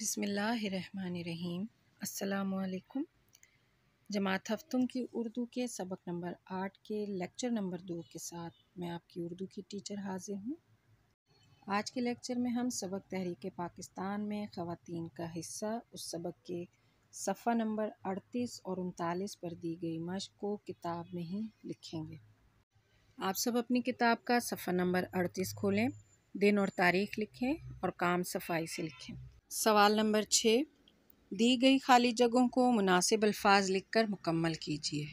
बिसमीम् अल्लाम जमात हफ्तम की उर्दू के सबक नंबर आठ के लेक्चर नंबर दो के साथ मैं आपकी उर्दू की टीचर हाजिर हूँ आज के लेक्चर में हम सबक तहरीक पाकिस्तान में ख़वान का हिस्सा उस सबक के सफ़ा नंबर अड़तीस और उनतालीस पर दी गई मश्क को किताब में ही लिखेंगे आप सब अपनी किताब का सफ़ा नंबर अड़तीस खोलें दिन और तारीख लिखें और काम सफाई से लिखें सवाल नंबर छः दी गई खाली जगहों को मुनासिब अल्फाज लिख कर मुकम्मल कीजिए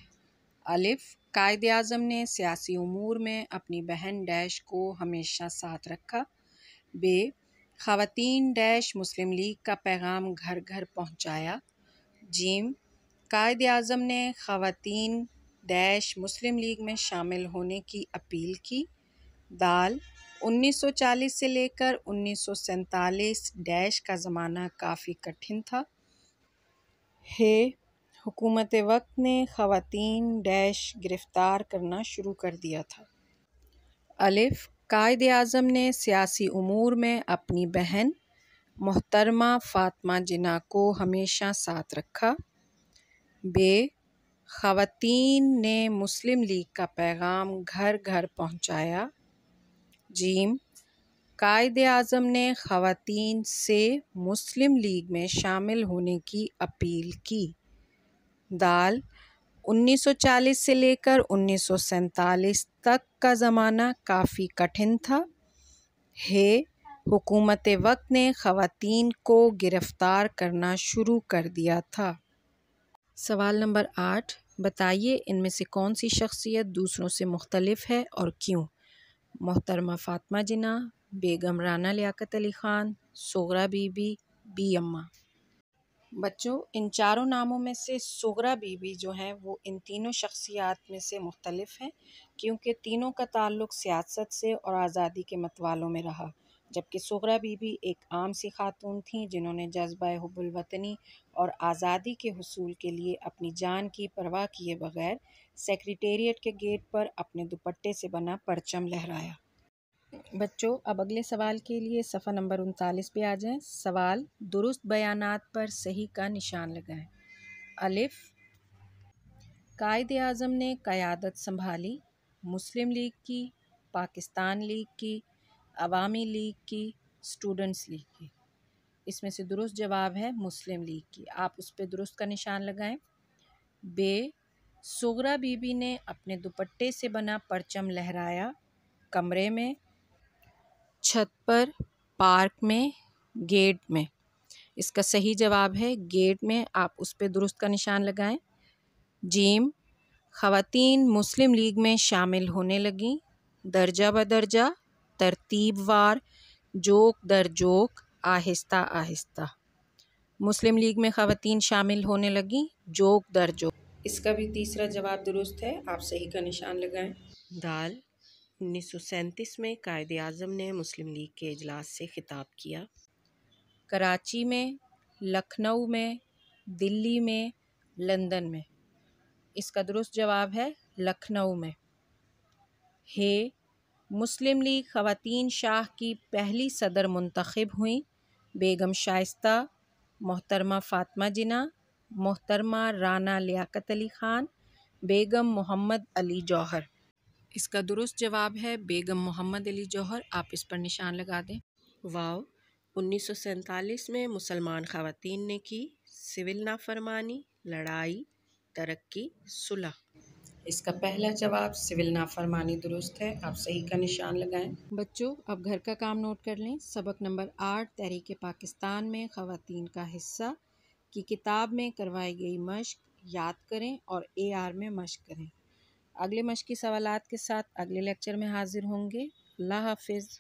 अलिफ कायद अजम ने सियासी अमूर में अपनी बहन डैश को हमेशा साथ रखा बे ख़वातीन डैश मुस्लिम लीग का पैगाम घर घर पहुंचाया जीम कायद अजम ने ख़वातीन डैश मुस्लिम लीग में शामिल होने की अपील की दाल 1940 से लेकर उन्नीस डैश का ज़माना काफ़ी कठिन था हे हुकूमत वक्त ने ख़वान डैश गिरफ़्तार करना शुरू कर दिया था अलिफ कायद अज़म ने सियासी उमूर में अपनी बहन मोहतरमा फ़ातमा जिना को हमेशा साथ रखा बे ख़वातीन ने मुस्लिम लीग का पैगाम घर घर पहुंचाया जीम कायद अजम ने खातन से मुस्लिम लीग में शामिल होने की अपील की दाल 1940 से लेकर उन्नीस तक का ज़माना काफ़ी कठिन था हे हुकूमत वक्त ने खातन को गिरफ़्तार करना शुरू कर दिया था सवाल नंबर आठ बताइए इनमें से कौन सी शख्सियत दूसरों से मुख्तलफ है और क्यों मोहतरमा फ़ातमा जिना बेगम राना लियाकत अली ख़ान सोगरा बीबी बी अम्मा बच्चों इन चारों नामों में से सोगरा बीबी जो हैं वो इन तीनों शख्सियात में से मुख्तलफ़ हैं क्योंकि तीनों का ताल्लुक़ सियासत से और आज़ादी के मतवालों में रहा जबकि सुगरा बीबी एक आम सी खातून थीं जिन्होंने जज्बा हब्बुलवतनी और आज़ादी के हसूल के लिए अपनी जान की परवाह किए बगैर सेक्रेटेरिएट के गेट पर अपने दुपट्टे से बना परचम लहराया बच्चों अब अगले सवाल के लिए सफ़ा नंबर उनतालीस पे आ जाएं सवाल दुरुस्त बयान पर सही का निशान लगाएं अलिफ कायद अजम ने क़्यादत संभाली मुस्लिम लीग की पाकिस्तान लीग की अवामी लीग की स्टूडेंट्स लीग की इसमें से दुरुस्त जवाब है मुस्लिम लीग की आप उस पर दुरुस्त का निशान लगाएं बे सुगरा बीबी ने अपने दुपट्टे से बना परचम लहराया कमरे में छत पर पार्क में गेट में इसका सही जवाब है गेट में आप उस पर दुरुस्त का निशान लगाएं जीम खातन मुस्लिम लीग में शामिल होने लगी दर्जा बदर्जा तरतीबवार जोक दर जोक आहिस्ता आहिस्ता मुस्लिम लीग में ख़वातीन शामिल होने लगी जोक दर जोक इसका भी तीसरा जवाब दुरुस्त है आप सही का निशान लगाएं दाल उन्नीस सौ सैंतीस में कायद अजम ने मुस्लिम लीग के अजलास से खिताब किया कराची में लखनऊ में दिल्ली में लंदन में इसका दुरुस्त जवाब है लखनऊ में हे मुस्लिम लीग ख़वातीन शाह की पहली सदर मुंतखब हुई बेगम शाइस्त मोहतरमा फ़ातमा जिना मोहतरमा राना लियाकत अली ख़ान बेगम मोहम्मद अली जौहर इसका दुरुस्त जवाब है बेगम मोहम्मद अली जौहर आप इस पर निशान लगा दें वाओ उन्नीस में मुसलमान ख़वातीन ने की सिविल नाफरमानी लड़ाई तरक्की सुलह इसका पहला जवाब सिविल नाफरमानी दुरुस्त है आप सही का निशान लगाएं बच्चों अब घर का काम नोट कर लें सबक नंबर आठ तहरीक पाकिस्तान में ख़वातीन का हिस्सा की किताब में करवाई गई मश्क याद करें और ए आर में मश्क करें अगले मश्क़ी सवालत के साथ अगले लेक्चर में हाजिर होंगे अल्लाह हाफिज़